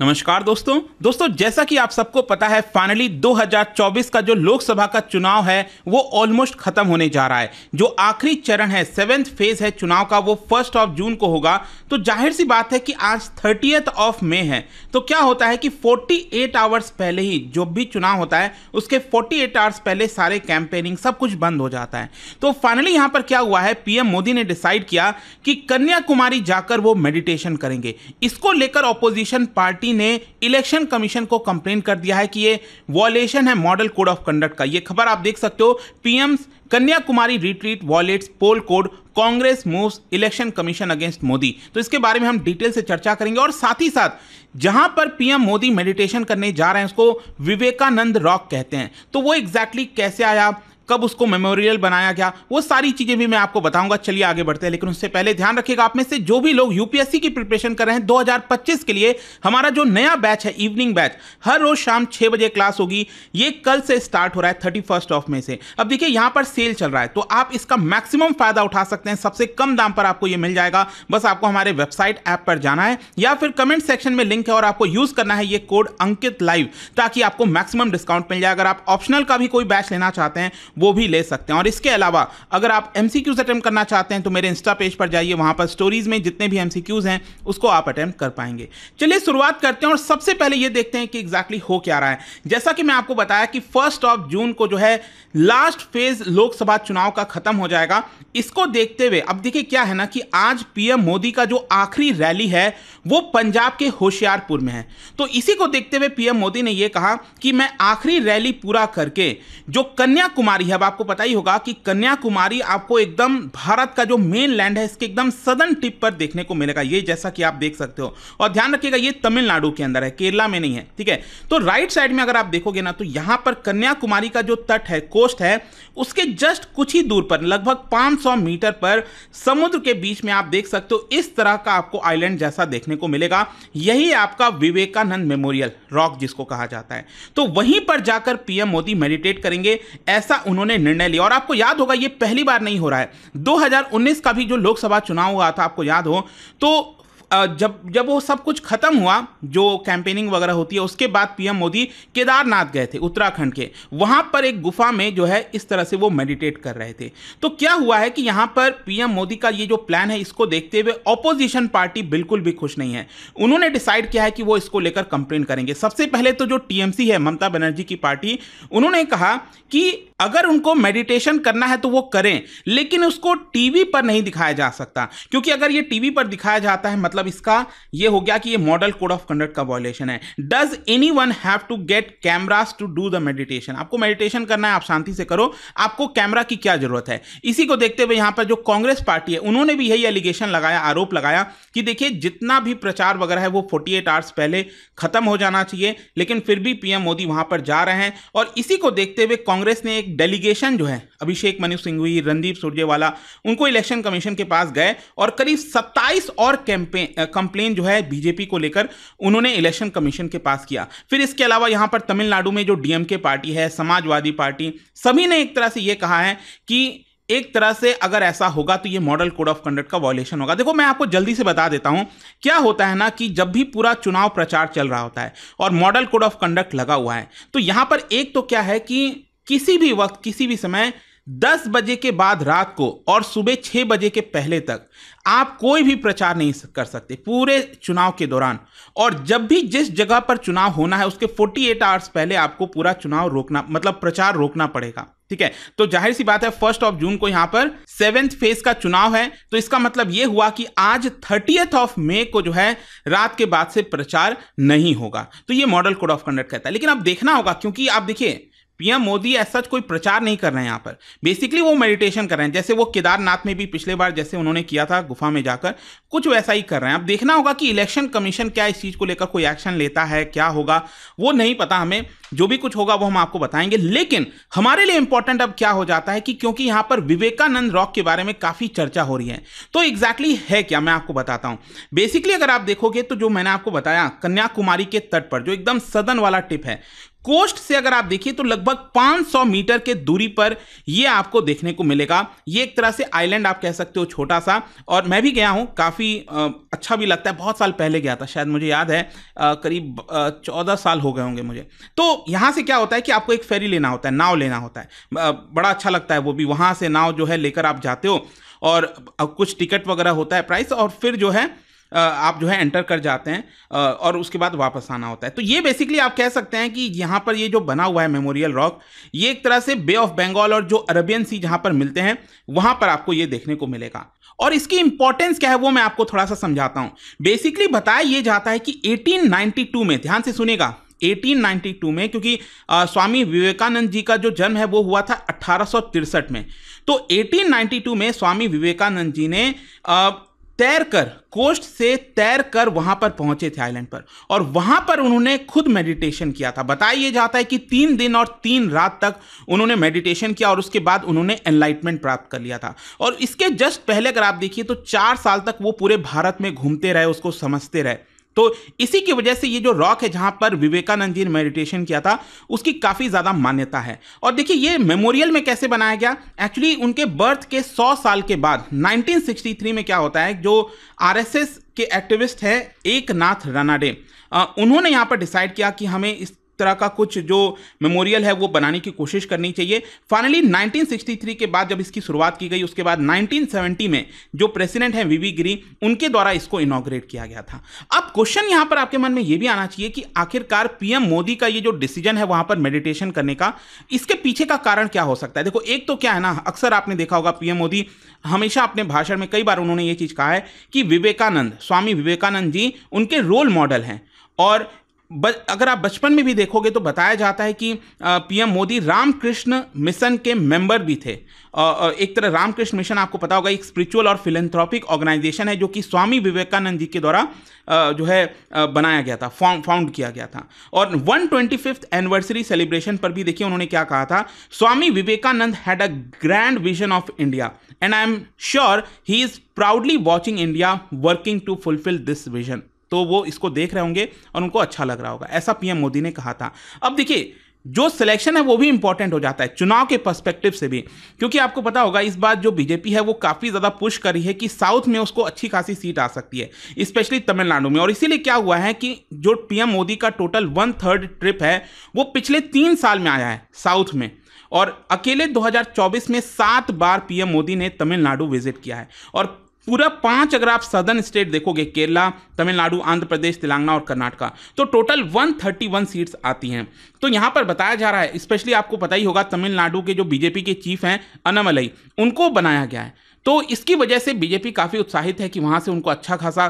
नमस्कार दोस्तों दोस्तों जैसा कि आप सबको पता है फाइनली 2024 का जो लोकसभा का चुनाव है वो ऑलमोस्ट खत्म होने जा रहा है जो आखिरी चरण है सेवेंथ फेज है चुनाव का वो फर्स्ट ऑफ जून को होगा तो जाहिर सी बात है कि आज थर्टी ऑफ मे है तो क्या होता है कि 48 आवर्स पहले ही जो भी चुनाव होता है उसके 48 आवर्स पहले सारे कैंपेनिंग सब कुछ बंद हो जाता है तो फाइनली यहाँ पर क्या हुआ है पीएम मोदी ने डिसाइड किया कि कन्याकुमारी जाकर वो मेडिटेशन करेंगे इसको लेकर ऑपोजिशन पार्टी पार्टी ने इलेक्शन कमीशन को कंप्लेन कर दिया है कि ये वॉलेशन है मॉडल कोड ऑफ कंडक्ट का ये खबर आप देख सकते हो PM Kanyakumari retreat violates poll code Congress moves election commission against Modi तो इसके बारे में हम डिटेल से चर्चा करेंगे और साथ ही साथ जहां पर पीएम मोदी मेडिटेशन करने जा रहे हैं उसको विवेकानंद रॉक कहते हैं तो वो एग्जैक्टली exactly कैसे आया कब उसको मेमोरियल बनाया गया वो सारी चीज़ें भी मैं आपको बताऊंगा चलिए आगे बढ़ते हैं लेकिन उससे पहले ध्यान रखिएगा आप में से जो भी लोग यूपीएससी की प्रिपरेशन कर रहे हैं 2025 के लिए हमारा जो नया बैच है इवनिंग बैच हर रोज शाम छः बजे क्लास होगी ये कल से स्टार्ट हो रहा है थर्टी फर्स्ट ऑफ मे से अब देखिए यहां पर सेल चल रहा है तो आप इसका मैक्सिमम फायदा उठा सकते हैं सबसे कम दाम पर आपको ये मिल जाएगा बस आपको हमारे वेबसाइट ऐप पर जाना है या फिर कमेंट सेक्शन में लिंक है और आपको यूज करना है ये कोड अंकित लाइव ताकि आपको मैक्सिमम डिस्काउंट मिल जाए अगर आप ऑप्शनल का भी कोई बैच लेना चाहते हैं वो भी ले सकते हैं और इसके अलावा अगर आप एम सी क्यूज़ अटैम्प्ट करना चाहते हैं तो मेरे इंस्टा पेज पर जाइए वहाँ पर स्टोरीज़ में जितने भी एम सी क्यूज़ हैं उसको आप अटैम्प्ट कर पाएंगे चलिए शुरुआत करते हैं और सबसे पहले ये देखते हैं कि एग्जैक्टली exactly हो क्या रहा है जैसा कि मैं आपको बताया कि फर्स्ट ऑफ जून को जो है लास्ट फेज लोकसभा चुनाव का खत्म हो जाएगा इसको देखते हुए अब देखिए क्या है ना कि आज पीएम मोदी का जो आखिरी रैली है वो पंजाब के होशियारपुर में है तो इसी को देखते हुए पीएम मोदी ने यह कहा कि मैं आखिरी रैली पूरा करके जो कन्याकुमारी है अब आपको पता ही होगा कि कन्याकुमारी आपको एकदम भारत का जो मेन लैंड है इसके एकदम सदन टिप पर देखने को मिलेगा ये जैसा कि आप देख सकते हो और ध्यान रखिएगा ये तमिलनाडु के अंदर है केरला में नहीं है ठीक है तो राइट साइड में अगर आप देखोगे ना तो यहां पर कन्याकुमारी का जो तट है कोस्ट है उसके जस्ट कुछ ही दूर पर लगभग पांच मीटर पर समुद्र के बीच में आप देख सकते हो इस तरह का आपको आईलैंड जैसा देखने को मिलेगा यही आपका विवेकानंद मेमोरियल रॉक जिसको कहा जाता है तो वहीं पर जाकर पीएम मोदी मेडिटेट करेंगे ऐसा उन्होंने निर्णय लिया और आपको याद होगा ये पहली बार नहीं हो रहा है 2019 का भी जो लोकसभा चुनाव हुआ था आपको याद हो तो जब जब वो सब कुछ खत्म हुआ जो कैंपेनिंग वगैरह होती है उसके बाद पीएम मोदी केदारनाथ गए थे उत्तराखंड के वहां पर एक गुफा में जो है इस तरह से वो मेडिटेट कर रहे थे तो क्या हुआ है कि यहां पर पीएम मोदी का ये जो प्लान है इसको देखते हुए ऑपोजिशन पार्टी बिल्कुल भी खुश नहीं है उन्होंने डिसाइड किया है कि वो इसको लेकर कंप्लेन करेंगे सबसे पहले तो जो टीएमसी है ममता बनर्जी की पार्टी उन्होंने कहा कि अगर उनको मेडिटेशन करना है तो वो करें लेकिन उसको टीवी पर नहीं दिखाया जा सकता क्योंकि अगर ये टीवी पर दिखाया जाता है मतलब इसका ये हो गया कि ये मॉडल कोड ऑफ कंडक्ट का वॉयलेशन है does any one have to get cameras to do the meditation आपको मेडिटेशन करना है आप शांति से करो आपको कैमरा की क्या जरूरत है इसी को देखते हुए यहां पर जो कांग्रेस पार्टी है उन्होंने भी यही एलिगेशन लगाया आरोप लगाया कि देखिए जितना भी प्रचार वगैरह है वो फोर्टी आवर्स पहले खत्म हो जाना चाहिए लेकिन फिर भी पीएम मोदी वहां पर जा रहे हैं और इसी को देखते हुए कांग्रेस ने एक एक डेलीगेशन जो है अभिषेक मनु सिंघवी रणदीप सुरजेवाला उनको इलेक्शन कमीशन के पास गए और करीब 27 और कंप्लेन जो है बीजेपी को लेकर उन्होंने इलेक्शन कमीशन के पास किया फिर इसके अलावा यहाँ पर तमिलनाडु में जो डीएमके पार्टी है समाजवादी पार्टी सभी ने एक तरह से ये कहा है कि एक तरह से अगर ऐसा होगा तो ये मॉडल कोड ऑफ कंडक्ट का वॉयलेशन होगा देखो मैं आपको जल्दी से बता देता हूं क्या होता है ना कि जब भी पूरा चुनाव प्रचार चल रहा होता है और मॉडल कोड ऑफ कंडक्ट लगा हुआ है तो यहां पर एक तो क्या है कि किसी भी वक्त किसी भी समय 10 बजे के बाद रात को और सुबह 6 बजे के पहले तक आप कोई भी प्रचार नहीं कर सकते पूरे चुनाव के दौरान और जब भी जिस जगह पर चुनाव होना है उसके 48 आवर्स पहले आपको पूरा चुनाव रोकना मतलब प्रचार रोकना पड़ेगा ठीक है तो जाहिर सी बात है फर्स्ट ऑफ जून को यहां पर सेवेंथ फेज का चुनाव है तो इसका मतलब यह हुआ कि आज थर्टीएथ ऑफ मे को जो है रात के बाद से प्रचार नहीं होगा तो ये मॉडल कोड ऑफ कंडक्ट कहता है लेकिन अब देखना होगा क्योंकि आप देखिए पीएम मोदी ऐसा सच कोई प्रचार नहीं कर रहे हैं यहाँ पर बेसिकली वो मेडिटेशन कर रहे हैं जैसे वो केदारनाथ में भी पिछले बार जैसे उन्होंने किया था गुफा में जाकर कुछ वैसा ही कर रहे हैं अब देखना होगा कि इलेक्शन कमीशन क्या इस चीज़ को लेकर कोई एक्शन लेता है क्या होगा वो नहीं पता हमें जो भी कुछ होगा वो हम आपको बताएंगे लेकिन हमारे लिए इंपॉर्टेंट अब क्या हो जाता है कि क्योंकि यहाँ पर विवेकानंद रॉक के बारे में काफ़ी चर्चा हो रही है तो एग्जैक्टली exactly है क्या मैं आपको बताता हूँ बेसिकली अगर आप देखोगे तो जो मैंने आपको बताया कन्याकुमारी के तट पर जो एकदम सदन वाला टिप है कोस्ट से अगर आप देखिए तो लगभग 500 मीटर के दूरी पर ये आपको देखने को मिलेगा ये एक तरह से आइलैंड आप कह सकते हो छोटा सा और मैं भी गया हूँ काफ़ी अच्छा भी लगता है बहुत साल पहले गया था शायद मुझे याद है आ, करीब चौदह साल हो गए होंगे मुझे तो यहाँ से क्या होता है कि आपको एक फेरी लेना होता है नाव लेना होता है बड़ा अच्छा लगता है वो भी वहाँ से नाव जो है लेकर आप जाते हो और कुछ टिकट वगैरह होता है प्राइस और फिर जो है आप जो है एंटर कर जाते हैं और उसके बाद वापस आना होता है तो ये बेसिकली आप कह सकते हैं कि यहाँ पर ये जो बना हुआ है मेमोरियल रॉक ये एक तरह से बे ऑफ बंगाल और जो अरबियन सी जहाँ पर मिलते हैं वहाँ पर आपको ये देखने को मिलेगा और इसकी इंपॉर्टेंस क्या है वो मैं आपको थोड़ा सा समझाता हूँ बेसिकली बताया ये जाता है कि 1892 में ध्यान से सुनेगा 1892 में क्योंकि आ, स्वामी विवेकानंद जी का जो जन्म है वो हुआ था अट्ठारह में तो 1892 में स्वामी विवेकानंद जी ने आ, तैरकर कोस्ट से तैर कर वहां पर पहुंचे थे आइलैंड पर और वहां पर उन्होंने खुद मेडिटेशन किया था बताया जाता है कि तीन दिन और तीन रात तक उन्होंने मेडिटेशन किया और उसके बाद उन्होंने एनलाइटमेंट प्राप्त कर लिया था और इसके जस्ट पहले अगर आप देखिए तो चार साल तक वो पूरे भारत में घूमते रहे उसको समझते रहे तो इसी की वजह से ये जो रॉक है जहाँ पर विवेकानंद जी ने मेडिटेशन किया था उसकी काफ़ी ज़्यादा मान्यता है और देखिए ये मेमोरियल में कैसे बनाया गया एक्चुअली उनके बर्थ के 100 साल के बाद 1963 में क्या होता है जो आरएसएस के एक्टिविस्ट है एक नाथ रनाडे उन्होंने यहाँ पर डिसाइड किया कि हमें इस तरह का कुछ जो मेमोरियल है वो बनाने की कोशिश करनी चाहिए फाइनली 1963 के बाद जब इसकी शुरुआत की गई उसके बाद 1970 में जो प्रेसिडेंट हैं वीवी गिरी उनके द्वारा इसको इनोग्रेट किया गया था अब क्वेश्चन यहां पर आपके मन में ये भी आना चाहिए कि आखिरकार पीएम मोदी का ये जो डिसीजन है वहां पर मेडिटेशन करने का इसके पीछे का कारण क्या हो सकता है देखो एक तो क्या है ना अक्सर आपने देखा होगा पीएम मोदी हमेशा अपने भाषण में कई बार उन्होंने ये चीज कहा है कि विवेकानंद स्वामी विवेकानंद जी उनके रोल मॉडल हैं और अगर आप बचपन में भी देखोगे तो बताया जाता है कि पीएम मोदी रामकृष्ण मिशन के मेंबर भी थे एक तरह रामकृष्ण मिशन आपको पता होगा एक स्पिरिचुअल और फिलेंथ्रॉपिक ऑर्गेनाइजेशन है जो कि स्वामी विवेकानंद जी के द्वारा जो है बनाया गया था फाउंड किया गया था और one twenty fifth anniversary celebration पर भी देखिए उन्होंने क्या कहा था Swami Vivekananda had a grand vision of India and I am sure he is proudly watching India working to fulfil this vision तो वो इसको देख रहे होंगे और उनको अच्छा लग रहा होगा ऐसा पीएम मोदी ने कहा था अब देखिए जो सिलेक्शन है वो भी इंपॉर्टेंट हो जाता है चुनाव के पर्सपेक्टिव से भी क्योंकि आपको पता होगा इस बार जो बीजेपी है वो काफ़ी ज़्यादा पुश कर रही है कि साउथ में उसको अच्छी खासी सीट आ सकती है स्पेशली तमिलनाडु में और इसीलिए क्या हुआ है कि जो पीएम मोदी का टोटल वन थर्ड ट्रिप है वो पिछले तीन साल में आया है साउथ में और अकेले 2024 में सात बार पीएम मोदी ने तमिलनाडु विजिट किया है और पूरा पांच अगर आप सदर्न स्टेट देखोगे केरला तमिलनाडु आंध्र प्रदेश तेलंगाना और कर्नाटका तो टोटल 131 सीट्स आती हैं तो यहां पर बताया जा रहा है स्पेशली आपको पता ही होगा तमिलनाडु के जो बीजेपी के चीफ हैं अनमलई उनको बनाया गया है तो इसकी वजह से बीजेपी काफ़ी उत्साहित है कि वहाँ से उनको अच्छा खासा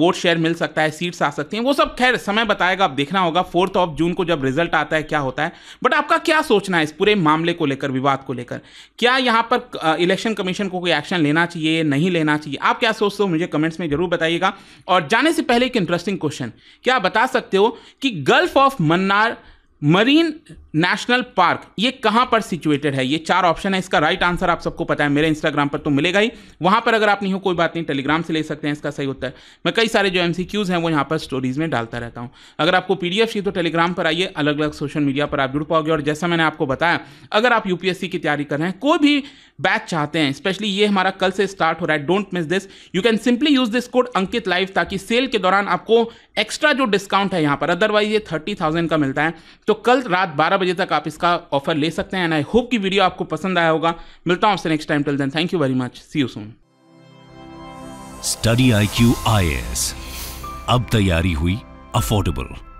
वोट शेयर मिल सकता है सीट्स आ सकती हैं वो सब खैर समय बताएगा आप देखना होगा फोर्थ ऑफ जून को जब रिजल्ट आता है क्या होता है बट आपका क्या सोचना है इस पूरे मामले को लेकर विवाद को लेकर क्या यहाँ पर इलेक्शन कमीशन को कोई एक्शन लेना चाहिए नहीं लेना चाहिए आप क्या सोचते हो मुझे कमेंट्स में जरूर बताइएगा और जाने से पहले एक इंटरेस्टिंग क्वेश्चन क्या बता सकते हो कि gulf of Mannar marine national park ये कहाँ पर सिचुएटेड है ये चार ऑप्शन है इसका राइट आंसर आप सबको पता है मेरे इंस्टाग्राम पर तो मिलेगा ही वहाँ पर अगर आप नहीं हो कोई बात नहीं टेलीग्राम से ले सकते हैं इसका सही होता है मैं कई सारे जो एम हैं वो यहाँ पर स्टोरीज में डालता रहता हूँ अगर आपको पी चाहिए तो टेलीग्राम पर आइए अलग अलग सोशल मीडिया पर आप जुड़ पाओगे और जैसा मैंने आपको बताया अगर आप यूपीएससी की तैयारी कर रहे हैं कोई भी बैच चाहते हैं स्पेशली ये हमारा कल से स्टार्ट हो रहा है don't miss this you can simply use this code Ankit live ताकि सेल के दौरान आपको एक्स्ट्रा जो डिस्काउंट है यहाँ पर अदरवाइज ये थर्टी का मिलता है तो तो कल रात 12 बजे तक आप इसका ऑफर ले सकते हैं एंड आई होप कि वीडियो आपको पसंद आया होगा मिलता हूं आपसे next time till then thank you very much see you soon study I Q I S अब तैयारी हुई अफोर्डेबल